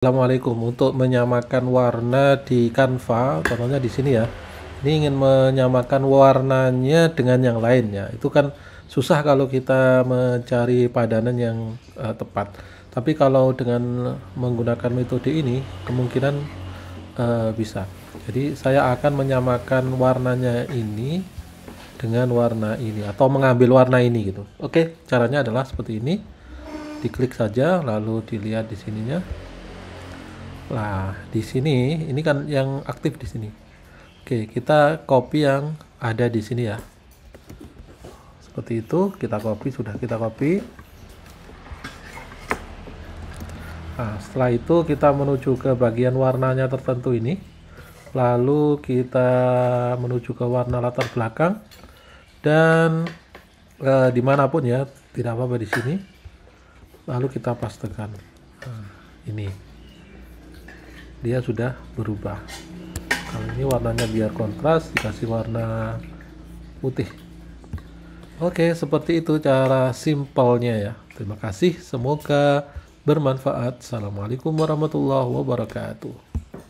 Assalamualaikum untuk menyamakan warna di Canva contohnya di sini ya ini ingin menyamakan warnanya dengan yang lainnya itu kan susah kalau kita mencari padanan yang uh, tepat tapi kalau dengan menggunakan metode ini kemungkinan uh, bisa jadi saya akan menyamakan warnanya ini dengan warna ini atau mengambil warna ini gitu oke caranya adalah seperti ini diklik saja lalu dilihat di sininya Nah, di sini ini kan yang aktif di sini. Oke, kita copy yang ada di sini ya. Seperti itu, kita copy sudah kita copy. Nah, setelah itu kita menuju ke bagian warnanya tertentu ini. Lalu kita menuju ke warna latar belakang dan e, dimanapun ya, tidak apa-apa di sini. Lalu kita pastekan nah, ini dia sudah berubah kalau ini warnanya biar kontras dikasih warna putih oke seperti itu cara simpelnya ya terima kasih semoga bermanfaat assalamualaikum warahmatullahi wabarakatuh